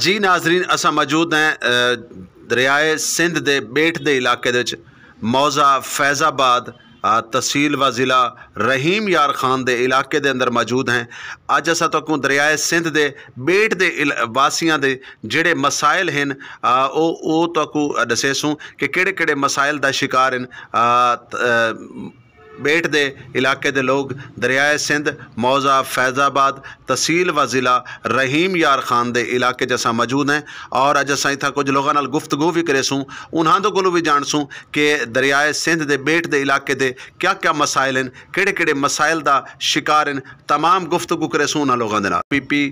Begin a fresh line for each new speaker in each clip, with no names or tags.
जी नाजरीन असां मौजूद हैं दरियाए सिंध दे बेट के इलाके दे मौजा फैज़ाबाद तहसील व ज़िला रहीम यार खान के इलाके अंदर मौजूद हैं अज असा तो दरियाए सिंध दे बेट दे वासियां दे जेड़े मसाइल हैं ओ तो दसेसूँ कि केड़े केड़े मसाइल दा शिकार हैं बेठ दे इलाके दे लोग दरियाए सिंध मौजा फैज़ाबाद तहसील व ज़िला रहीम यार खान दे इलाके जैसा मौजूद हैं और अज असा इतना कुछ लोगों नाल गुफ्तगु भी करे सूँ उन्होंने को भी जान सूँ कि दरियाए सिंध दे बेट दे इलाके दे क्या क्या मसाइल हैं कि मसाइल का शिकार हैं तमाम गुफ्तगु करे सूँ उन्होंने लोगों के पी पी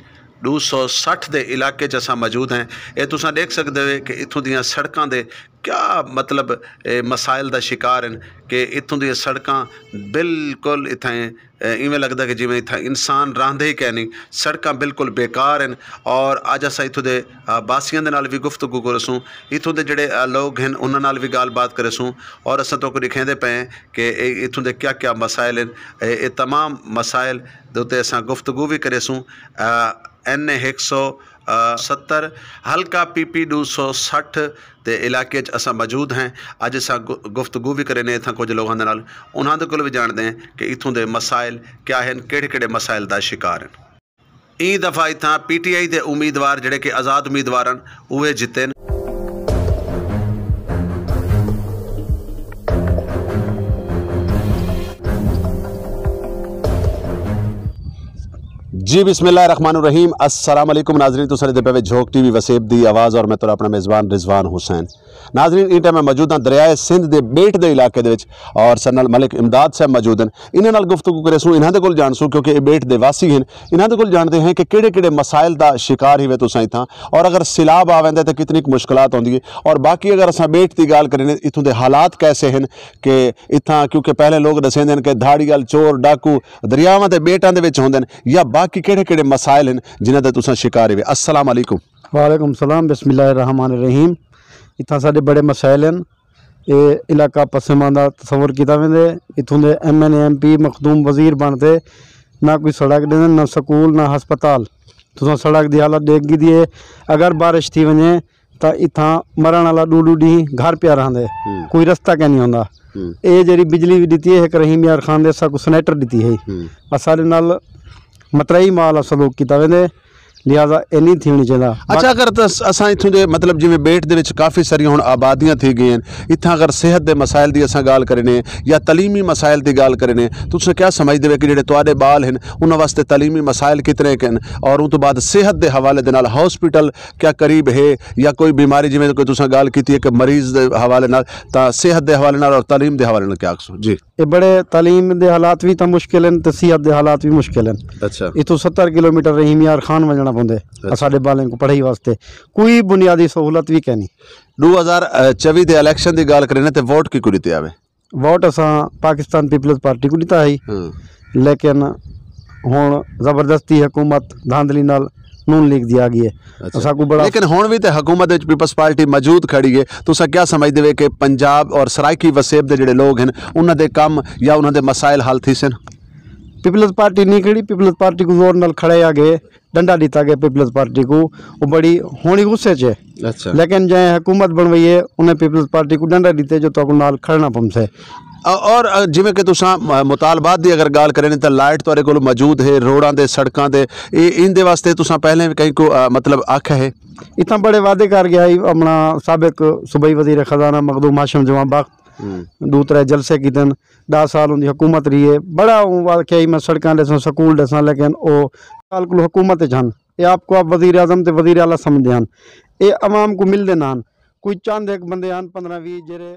ਦੋ ਸੌ 260 ਦੇ ਇਲਾਕੇ 'ਚ ਅਸਾਂ ਮੌਜੂਦ ਹਾਂ ਇਹ ਤੁਸੀਂ ਦੇਖ ਸਕਦੇ ਹੋ ਕਿ ਇੱਥੋਂ ਦੀਆਂ ਸੜਕਾਂ ਦੇ ਕਿਆ ਮਤਲਬ ਮਸਾਇਲ ਦਾ ਸ਼ਿਕਾਰ ਹਨ ਕਿ ਇੱਥੋਂ ਦੀਆਂ ਸੜਕਾਂ ਬਿਲਕੁਲ ਇਥੇ ਇਵੇਂ ਲੱਗਦਾ ਕਿ ਜਿਵੇਂ ਇਥੇ ਇਨਸਾਨ ਰਹਿੰਦੇ ਹੀ ਕਹਿ ਨਹੀਂ ਸੜਕਾਂ ਬਿਲਕੁਲ ਬੇਕਾਰ ਹਨ ਔਰ ਅੱਜ ਅਸਾਂ ਇੱਥੋਂ ਦੇ ਬਾਸੀਆਂ ਦੇ ਨਾਲ ਵੀ ਗੁਫ਼ਤਗੂ ਕਰਸੂੰ ਇੱਥੋਂ ਦੇ ਜਿਹੜੇ ਲੋਕ ਹਨ ਉਹਨਾਂ ਨਾਲ ਵੀ ਗੱਲਬਾਤ ਕਰਸੂੰ ਔਰ ਅਸਾਂ ਤੋਂ ਕੋ ਦਿਖਾਉਂਦੇ ਪਏ ਕਿ ਇੱਥੋਂ ਦੇ ਕਿਆ ਕਿਆ ਮਸਾਇਲ ਹਨ ਇਹ तमाम ਮਸਾਇਲ ਦੇ ਉੱਤੇ ਅਸਾਂ ਗੁਫ਼ਤਗੂ ਵੀ ਕਰੇਸੂੰ ਐਨ 170 ਹਲਕਾ ਪੀਪੀ 260 ਤੇ ਇਲਾਕੇ 'ਚ ਅਸਾਂ ਮੌਜੂਦ ਹਾਂ ਅੱਜ ਅਸਾਂ ਗੁਫ਼ਤਗੂ ਵੀ ਕਰਨੇ ਇਥਾ ਇਥਾਂ ਕੁਝ ਲੋਕਾਂ ਦੇ ਨਾਲ ਉਹਨਾਂ ਦੇ ਕੋਲ ਵੀ ਜਾਣਦੇ ਹਾਂ ਕਿ ਇਥੋਂ ਦੇ ਮਸਾਇਲ ਕਿਆ ਹਨ ਕਿਹੜੇ ਕਿਹੜੇ ਮਸਾਇਲ ਦਾ ਸ਼ਿਕਾਰ ਹਨ ਇਹ ਦਫਾ ਇਥਾਂ ਪੀਟੀਆਈ ਦੇ ਉਮੀਦਵਾਰ ਜਿਹੜੇ ਕਿ ਆਜ਼ਾਦ ਉਮੀਦਵਾਰ ਹਨ ਉਹ ਜਿੱਤੇ ਨੇ जी बिसमीम अस्सलाम वालेकुम नाजरीन तो सरद पे झोंक टी वी वसेब दी आवाज़ और मैं तो अपना मेज़बान रिजवान हुसैन नाजरीन इन टाइम मैं मौजूद हाँ दरियाए सिंध के बेट के इलाके और सर मलिक इमदाद साहब मौजूद हैं इन्हों नाल गुफ्तगू करे सूँ इन्होंने को जानसूँ क्योंकि ये बेट के वासी हैं इन्होंने को जानते हैं कि किड़े किड़े मसाइल का शिकार ही वे तुसा इतना और अगर सिलाब आवेंद तो कितनी मुश्किल आती है और बाकी अगर असं बेट की गाल करें इतों के हालात कैसे हैं कि इतना क्योंकि पहले लोग दसेंदे कि धाड़ी गल चोर डाकू दरियावं के बेटा के होंगे या बाकी ਕਿ ਕਿਹੜੇ ਕਿਹੜੇ ਮਸਾਇਲ ਹਨ ਜਿਨ੍ਹਾਂ ਦਾ ਤੁਸੀਂ ਸ਼ਿਕਾਰ ਹੋਵੇ ਅਸਲਾਮ ਅਲੈਕੁਮ
ਵਾਲੇਕੁਮ ਸਲਾਮ ਬਿਸਮਿਲ੍ਲਾਹਿ ਰਹਿਮਾਨਿਰ ਰਹੀਮ ਇੱਥਾਂ ਸਾਡੇ ਬੜੇ ਮਸਾਇਲ ਹਨ ਇਹ ਇਲਾਕਾ ਪਸਮਾਂ ਦਾ ਤਸਵਰ ਕੀਤਾ ਵੰਦੇ ਇਥੋਂ ਦੇ ਐਮਐਨ ਐਮਪੀ ਮਖਦੂਮ ਵਜ਼ੀਰ ਬਣਦੇ ਨਾ ਕੋਈ ਸੜਕ ਦੇ ਨਾ ਸਕੂਲ ਨਾ ਹਸਪਤਾਲ ਤੁਸੀਂ ਸੜਕ ਦੀ ਹਾਲਤ ਦੇਖ ਗਈ ਦੀਏ ਅਗਰ بارش ਥੀ ਵਣੇ ਤਾਂ ਇਥਾਂ ਮਰਨ ਵਾਲਾ ਡੂਡੂ ਡੀ ਘਰ ਪਿਆ ਰਹਿੰਦੇ ਕੋਈ ਰਸਤਾ ਕੈ ਨਹੀਂ ਹੁੰਦਾ ਇਹ ਜਿਹੜੀ ਬਿਜਲੀ ਵੀ ਦਿੱਤੀ ਹੈ ਇੱਕ ਰਹੀਮ ਯਾਰ ਖਾਨ ਦੇ ਸਾ ਕੋ ਸਨੈਟਰ ਦਿੱਤੀ ਹੈ ਅਸਾਂ ਦੇ ਨਾਲ ਮਤਰਈ ਮਾਲ ਅਸਲੋ ਕੀਤਾ ਵੇਂਦੇ लिहाजा इन्नी थी होनी चाहिए
अच्छा अगर तो असा इतों के मतलब जिम्मे बेट के काफ़ी सारिया हम आबादियां थी गई इतना अगर सेहत के मसायल की असं गाल करें या तलीमी मसायल की गाल करें तो उसने क्या समझते हैं कि जो तुडे बाल हैं उन्होंने वास्ते तलीमी मसायल कितने के हैं और उस तो बाद सेहत के हवाले के नॉस्पिटल क्या करीब है या कोई बीमारी जिम्मे कोई तुम गाल की एक मरीज के हवाले सेहत के हवाले और तलीम के हवाले क्या आखो जी
ये बड़े तलीम के हालात भी तो मुश्किल हैं सेहत के हालात भी मुश्किल हैं अच्छा इतों सत्तर किलोमीटर रहीम खान वजना ਪਾਉਂਦੇ ਸਾਡੇ ਬਾਲਿਆਂ ਨੂੰ ਪੜ੍ਹਾਈ ਵਾਸਤੇ ਕੋਈ ਬੁਨਿਆਦੀ ਸਹੂਲਤ ਵੀ ਕਹਿ ਨਹੀਂ
2024 ਦੇ ਇਲੈਕਸ਼ਨ ਦੀ ਗੱਲ ਕਰੀਨੇ ਤੇ ਵੋਟ ਕੀ ਕੁੜੀ ਤੇ ਆਵੇ
ਵੋਟ ਅਸਾਂ ਪਾਕਿਸਤਾਨ ਪੀਪਲਸ ਪਾਰਟੀ ਕੁੜੀ ਤਾਂ ਆਈ ਲੇਕਿਨ ਹੁਣ ਜ਼ਬਰਦਸਤੀ ਹਕੂਮਤ ਧਾਂਦਲੀ ਨਾਲ ਨੂਨ ਲੀਗ ਦੀ ਆ ਗਈ
ਹੈ ਅਸਾਂ ਕੋ ਬੜਾ ਲੇਕਿਨ ਹੁਣ ਵੀ ਤੇ ਹਕੂਮਤ ਵਿੱਚ ਪੀਪਲਸ ਪਾਰਟੀ ਮੌਜੂਦ ਖੜੀ ਹੈ ਤੁਸੀਂ ਕੀ ਸਮਝਦੇ ਹੋ ਕਿ ਪੰਜਾਬ ਔਰ ਸਰਾਇਕੀ ਵਸੇਬ ਦੇ ਜਿਹੜੇ ਲੋਕ ਹਨ ਉਹਨਾਂ ਦੇ ਕੰਮ ਜਾਂ ਉਹਨਾਂ ਦੇ ਮਸਾਇਲ ਹੱਲ ਥੀ ਸਨ
पीपल्स पार्टी निकली पीपल्स पार्टी को जोर नाल खड़े आ गए डंडा दीता गया पीपल्स पार्टी को वो बड़ी होनी गुस्से चे अच्छा लेकिन जो हुकूमत बनवाई है उन्हें पीपल्स पार्टी को डंडा दीते जो तो अपने नाल खड़ना पमसे
ਔਰ ਜਿਵੇਂ ਕਿ ਤੁਸੀਂ ਮੁਤਾਲਬਾਤ ਦੀ ਅਗਰ ਗੱਲ ਕਰੇ ਤਾਂ ਲਾਈਟ ਤੁਹਾਡੇ ਕੋਲ ਮੌਜੂਦ ਹੈ ਰੋਡਾਂ ਦੇ ਸੜਕਾਂ ਦੇ ਇਹ ਇਹਦੇ ਵਾਸਤੇ ਤੁਸੀਂ ਪਹਿਲੇ ਵੀ ਕਈ ਕੋ ਮਤਲਬ ਆਖ ਹੈ
ਇਤਾਂ ਬੜੇ ਵਾਅਦੇ ਕਰ ਗਿਆ ਆਪਣਾ ਸਾਬਕ ਸੂਬਾਈ ਵਜ਼ੀਰ ਖਜ਼ਾਨਾ ਮਖਦੂਮ ਹਾਸ਼ਮ ਜਵਾਂ ਬਖਤ दूसरा जलसे की दिन दस साल उनकी हुकूमत रही है बड़ा वाकई में सड़क दसा स्कूल दसा लेकिन वो बिल्कुल हुकूमत हन ये आपको आप वजीर अजम तो वजीर आला समझते हैं ये आवाम को मिलते ना कोई चंद एक बंदे पंद्रह भी जेरे